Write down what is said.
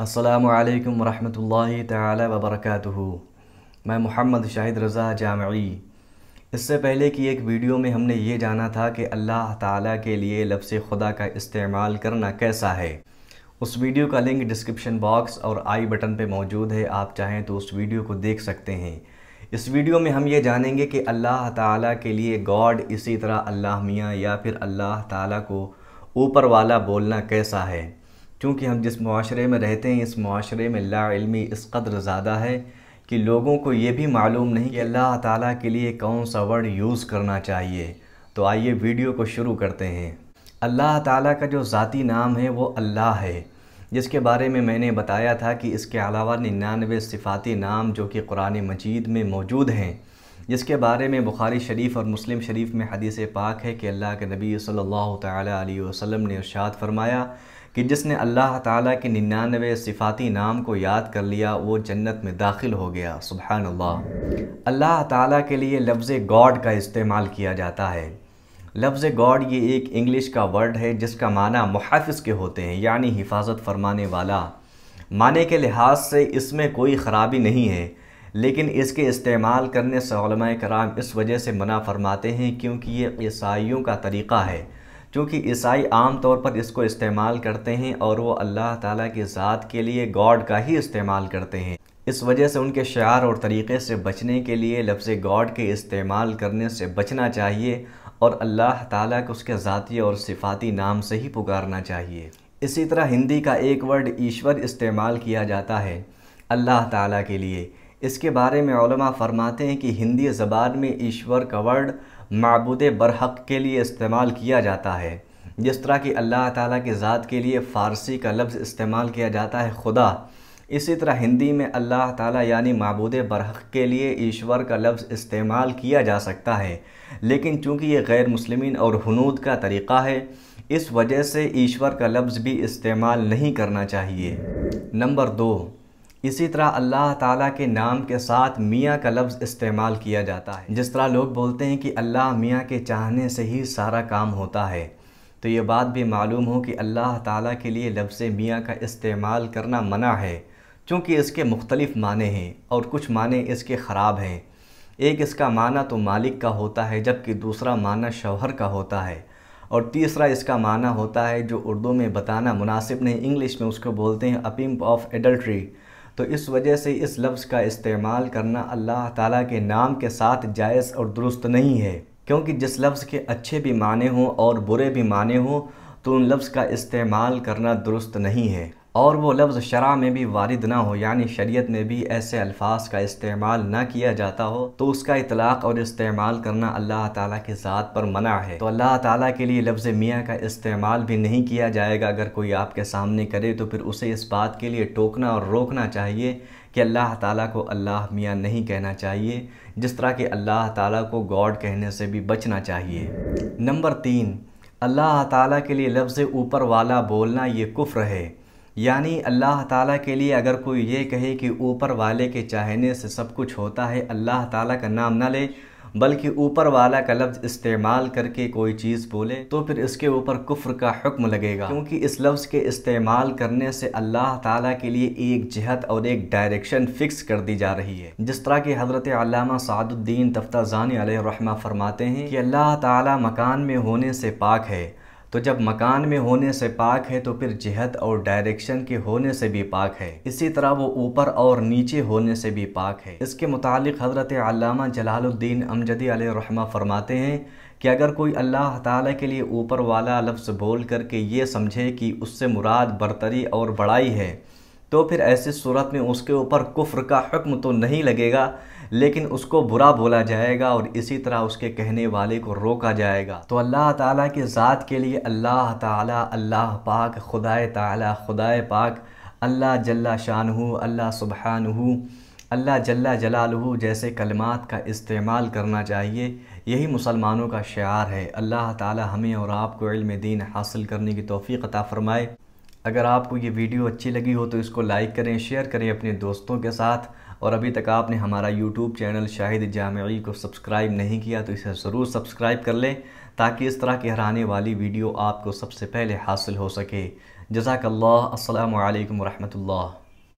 असलकम वरहमल तबरकू मैं मोहम्मद शाहिद रज़ा जामई इससे पहले की एक वीडियो में हमने ये जाना था कि अल्लाह ताला के लिए लफ्ज़ खुदा का इस्तेमाल करना कैसा है उस वीडियो का लिंक डिस्क्रिप्शन बॉक्स और आई बटन पे मौजूद है आप चाहें तो उस वीडियो को देख सकते हैं इस वीडियो में हम ये जानेंगे कि अल्लाह ताला के लिए गॉड इसी तरह अल्लाह मियाँ या फिर अल्लाह ताला को ऊपर वाला बोलना कैसा है क्योंकि हम जिस माशरे में रहते हैं इस माशरे में लाइलमी इस कदर ज़्यादा है कि लोगों को ये भी मालूम नहीं कि अल्लाह ताला के लिए कौन सा वर्ड यूज़ करना चाहिए तो आइए वीडियो को शुरू करते हैं अल्लाह ताला का जो ज़ाती नाम है वो अल्लाह है जिसके बारे में मैंने बताया था कि इसके अलावा निन्यानवे सिफाती नाम जो कि कुरान मजीद में मौजूद हैं जिसके बारे में बुखारी शरीफ और मुस्लिम शरीफ में हदीस पाक है कि अल्लाह के नबी सल्ला अलैहि ने इरशाद फरमाया कि जिसने अल्लाह ताला के निन्यानवे सिफाती नाम को याद कर लिया वो जन्नत में दाखिल हो गया सुबहान अल्लाह अल्लाह ताला के लिए लफ्ज़ गॉड का इस्तेमाल किया जाता है लफ्ज़ गॉड ये एक इंग्लिश का वर्ड है जिसका माना मुहाफ़ के होते हैं यानी हिफाजत फरमाने वाला माने के लिहाज से इसमें कोई ख़राबी नहीं है लेकिन इसके इस्तेमाल करने से कराम इस वजह से मना फरमाते हैं क्योंकि ये ईसाइयों का तरीक़ा है क्योंकि ईसाई आम तौर पर इसको इस्तेमाल करते हैं और वो अल्लाह ताला की ज़ात के लिए गॉड का ही इस्तेमाल करते हैं इस वजह से उनके शार और तरीक़े से बचने के लिए लफ्ज़ गॉड के इस्तेमाल करने से बचना चाहिए और अल्लाह ताला को उसके ज़ाती और सिफाती नाम से ही पुकारना चाहिए इसी तरह हिंदी का एक वर्ड ईश्वर इस्तेमाल किया जाता है अल्लाह ताला के लिए इसके बारे में फरमाते हैं कि हिंदी ज़बान में ईश्वर का वर्ड मबूद बरहक के लिए इस्तेमाल किया जाता है जिस तरह की अल्लाह ताला की ज़ात के लिए फ़ारसी का लफ्ज़ इस्तेमाल किया जाता है खुदा इसी तरह हिंदी में अल्लाह ताला यानी मबूद बरहक के लिए ईश्वर का लफ्ज़ इस्तेमाल किया जा सकता है लेकिन चूँकि ये गैर मुसलमिन और हनूद का तरीक़ा है इस वजह से ईश्वर का लफ्ज़ भी इस्तेमाल नहीं करना चाहिए नंबर दो इसी तरह अल्लाह ताला के नाम के साथ मियाँ का लफ्ज़ इस्तेमाल किया जाता है जिस तरह लोग बोलते हैं कि अल्लाह मियाँ के चाहने से ही सारा काम होता है तो ये बात भी मालूम हो कि अल्लाह ताला के लिए लफ्ज़ मियाँ का इस्तेमाल करना मना है क्योंकि इसके मुख्तलिफ़ माने हैं और कुछ माने इसके ख़राब हैं एक इसका माना तो मालिक का होता है जबकि दूसरा माना शौहर का होता है और तीसरा इसका माना होता है जो उर्दू में बताना मुनासिब नहीं इंग्लिश में उसको बोलते हैं अपीम्प ऑफ एडल्ट्री तो इस वजह से इस लफ्ज़ का इस्तेमाल करना अल्लाह ताला के नाम के साथ जायज़ और दुरुस्त नहीं है क्योंकि जिस लफ्ज़ के अच्छे भी माने हों और बुरे भी माने हों तो उन लफ्ज़ का इस्तेमाल करना दुरुस्त नहीं है और वो लफ्ज़ शरा में भी वारद ना हो यानी शरीयत में भी ऐसे अल्फाज का इस्तेमाल ना किया जाता हो तो उसका इतलाक़ और इस्तेमाल करना अल्लाह ताला की ज़ात पर मना है तो अल्लाह ताला के लिए लफ्ज़ मियाँ का इस्तेमाल भी नहीं किया जाएगा अगर कोई आपके सामने करे तो फिर उसे इस बात के लिए टोकना और रोकना चाहिए कि अल्लाह ताला को अल्लाह मियाँ नहीं कहना चाहिए जिस तरह कि अल्लाह ताला को गॉड कहने से भी बचना चाहिए नंबर तीन अल्लाह ताला के लिए लफ्ज़ ऊपर वाला बोलना ये कुफ्र है यानी अल्लाह ताला के लिए अगर कोई ये कहे कि ऊपर वाले के चाहने से सब कुछ होता है अल्लाह ताला का नाम ना ले बल्कि ऊपर वाला का लफ्ज़ इस्तेमाल करके कोई चीज़ बोले तो फिर इसके ऊपर कुफ्र का हुक्म लगेगा क्योंकि इस लफ्ज़ के इस्तेमाल करने से अल्लाह ताला के लिए एक जहत और एक डायरेक्शन फ़िक्स कर दी जा रही है जिस तरह की हज़रत अलामा सादुद्दीन तफ्ताजानी रहमा फरमाते हैं कि अल्लाह ताला मकान में होने से पाक है तो जब मकान में होने से पाक है तो फिर जहत और डायरेक्शन के होने से भी पाक है इसी तरह वो ऊपर और नीचे होने से भी पाक है इसके मुतालिक हज़रत अलामा जलालुद्दीन अमजदी रहमा फरमाते हैं कि अगर कोई अल्लाह ताला के लिए ऊपर वाला लफ्ज़ बोल करके ये समझे कि उससे मुराद बरतरी और बड़ाई है तो फिर ऐसी सूरत में उसके ऊपर कुफ्र का हुक्म तो नहीं लगेगा लेकिन उसको बुरा बोला जाएगा और इसी तरह उसके कहने वाले को रोका जाएगा तो अल्लाह ताला के ज़ात के लिए अल्लाह ताला अल्लाह पाक खुदाए ताला खुदाए पाक अल्लाह जल्ला शानहू अल्लाह सुबहानहू अल्लाह जल्ला जलालहू जैसे कलमात का इस्तेमाल करना चाहिए यही मुसलमानों का शार है अल्लाह ताला हमें और आपको इल्म दीन हासिल करने की तोफ़ी अता फ़रमाए अगर आपको ये वीडियो अच्छी लगी हो तो इसको लाइक करें शेयर करें अपने दोस्तों के साथ और अभी तक आपने हमारा यूट्यूब चैनल शाहिद जामई को सब्सक्राइब नहीं किया तो इसे ज़रूर सब्सक्राइब कर लें ताकि इस तरह की हराने वाली वीडियो आपको सबसे पहले हासिल हो सके जजाकल्ला असलकम वरहमल